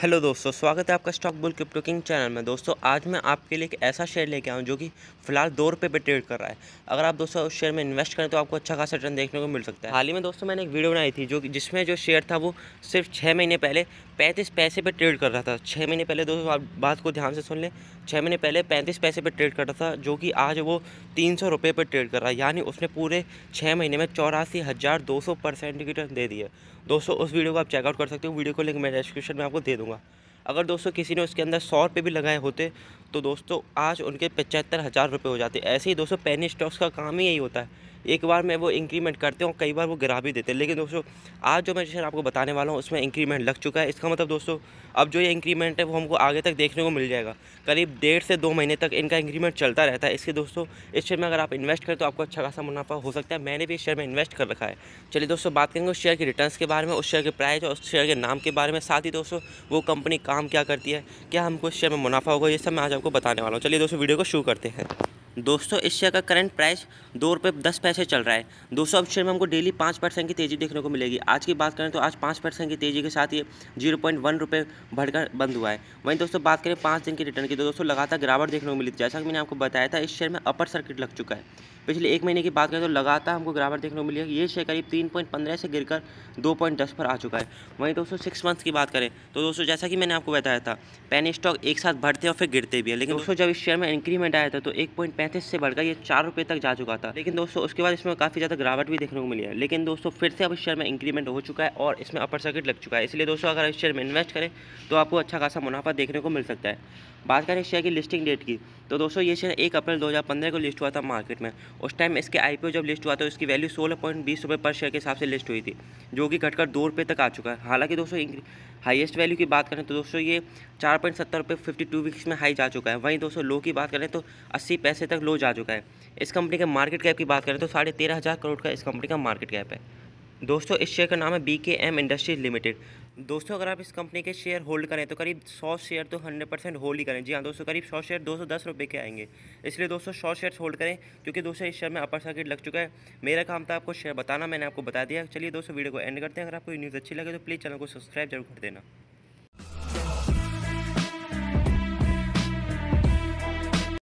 hello दोस्तों स्वागत है आपका stock bull crypto king channel में दोस्तों आज मैं आपके लिए एक ऐसा शेयर लेके आऊँ जो कि फिलहाल दो रुपये पर ट्रेड कर रहा है अगर आप दोस्तों उस शेयर में इन्वेस्ट करें तो आपको अच्छा खासा रिटर्न देखने को मिल सकता है हाल ही में दोस्तों मैंने एक वीडियो बनाई थी जो जिसमें जो शेयर था वो सिर्फ छः महीने पहले पैंतीस पैसे पर ट्रेड कर रहा था छः महीने पहले दोस्तों आप बात को ध्यान से सुन लें छः महीने पहले पैंतीस पैसे पर ट्रेड कर रहा था जो कि आज वो तीन सौ रुपये पर ट्रेड कर रहा है यानी उसने पूरे छः महीने में चौरासी हज़ार दो सौ परसेंट की रिटर्न दे दिया दोस्तों उस वीडियो को आप चेकआउट कर सकते हो वीडियो को लिंक मैं डिस्क्रिप्शन में आपको दे दूँगा दूंगा अगर दोस्तों किसी ने उसके अंदर सौ रुपये भी लगाए होते तो दोस्तों आज उनके पचहत्तर हज़ार रुपये हो जाते हैं ऐसे ही दोस्तों पैनी स्टॉक्स का काम ही यही होता है एक बार में वो इंक्रीमेंट करते हैं और कई बार वो गिरा भी देते हैं लेकिन दोस्तों आज जो मैं शेयर आपको बताने वाला हूँ उसमें इंक्रीमेंट लग चुका है इसका मतलब दोस्तों अब जो ये इंक्रीमेंट है वो हमको आगे तक देखने को मिल जाएगा करीब डेढ़ से दो महीने तक इनका इंक्रीमेंट चलता रहता है इसके दोस्तों इस शेयर में अगर आप इन्वेस्ट करें तो आपको अच्छा खासा मुनाफा हो सकता है मैंने भी इस शेयर में इन्वेस्ट कर रखा है चलिए दोस्तों बात करेंगे उस शेयर के रिटर्न के बारे में उस शेयर के प्राइस और उस शेयर के नाम के बारे में साथ ही दोस्तों वो कंपनी काम क्या करती है क्या हमको इस शेयर में मुनाफा होगा ये सब मैं आज आपको बताने वाला हूँ चलिए दोस्तों वीडियो को शुरू करते हैं दोस्तों इस शेयर का करंट प्राइस दो रुपये दस पैसे चल रहा है दोस्तों अब शेयर में हमको डेली पाँच परसेंट की तेज़ी देखने को मिलेगी आज की बात करें तो आज पाँच परसेंट की तेज़ी के साथ ये जीरो पॉइंट वन रुपये बढ़कर बंद हुआ है वहीं दोस्तों बात करें पाँच दिन की रिटर्न की तो दोस्तों लगातार गिरावट देखने को मिली जैसा कि मैंने आपको बताया था इस शेयर में अपर सर्किट लग चुका है पिछले एक महीने की बात करें तो लगातार हमको गिरावट देखने को मिली है ये शेयर करीब तीन पॉइंट पंद्रह से कर दो पॉइंट दस पर आ चुका है वहीं दोस्तों सिक्स मंथ की बात करें तो दोस्तों जैसा कि मैंने आपको बताया था पेन स्टॉक एक साथ बढ़ते और फिर गिरते भी है लेकिन तो दोस्तों जब इस शेयर में इंक्रीमेंट आया था तो एक पॉइंट पैंतीस से बढ़कर ये चार रुपये तक जा चुका था लेकिन दोस्तों उसके बाद इसमें काफ़ी ज़्यादा गिरावट भी देखने को मिली है लेकिन दोस्तों फिर से अब इस शेयर में इंक्रीमेंट हो चुका है और इसमें अपर सर्किट लग चुका है इसलिए दोस्तों अगर इस शेयर में इन्वेस्ट करें तो आपको अच्छा खासा मुनाफा देखने को मिल सकता है बात करें शेयर की लिस्टिंग डेट की तो दोस्तों ये शेयर एक अप्रैल 2015 को लिस्ट हुआ था मार्केट में उस टाइम इसके आईपीओ जब लिस्ट हुआ था उसकी वैल्यू सोलह पॉइंट बीस रुपये पर शेयर के हिसाब से लिस्ट हुई थी जो कि घटकर दो रुपये तक आ चुका है हालांकि दोस्तों हाईएस्ट वैल्यू की बात करें तो दोस्तों ये चार पॉइंट सत्तर रुपये फिफ्टी टू वीक्स में हाई जा चुका है वहीं दोस्तों लो की बात करें तो अस्सी पैसे तक लो जा चुका है इस कंपनी के मार्केट कैप की बात करें तो साढ़े तेरह हज़ार करोड़ का इस कंपनी का मार्केट कैप है दोस्तों इस शेयर का नाम है बी के एम इंडस्ट्रीज लिमिटेड दोस्तों अगर आप इस कंपनी के शेयर होल्ड करें तो करीब 100 शेयर तो 100 परसेंट होल्ड ही करें जी हाँ दोस्तों करीब 100 शेयर दो सौ दस रुपये के आएंगे इसलिए दोस्तों 100 शेयर्स होल्ड करें क्योंकि दोस्तों इस शेयर में अपर सर्किट लग चुका है मेरा काम था आपको शेयर बताना मैंने आपको बता दिया चलिए दोस्तों वीडियो को एंड करते हैं अगर आपको न्यूज़ अच्छी लगे तो प्लीज़ चैनल को सब्सक्राइब जरूर कर देना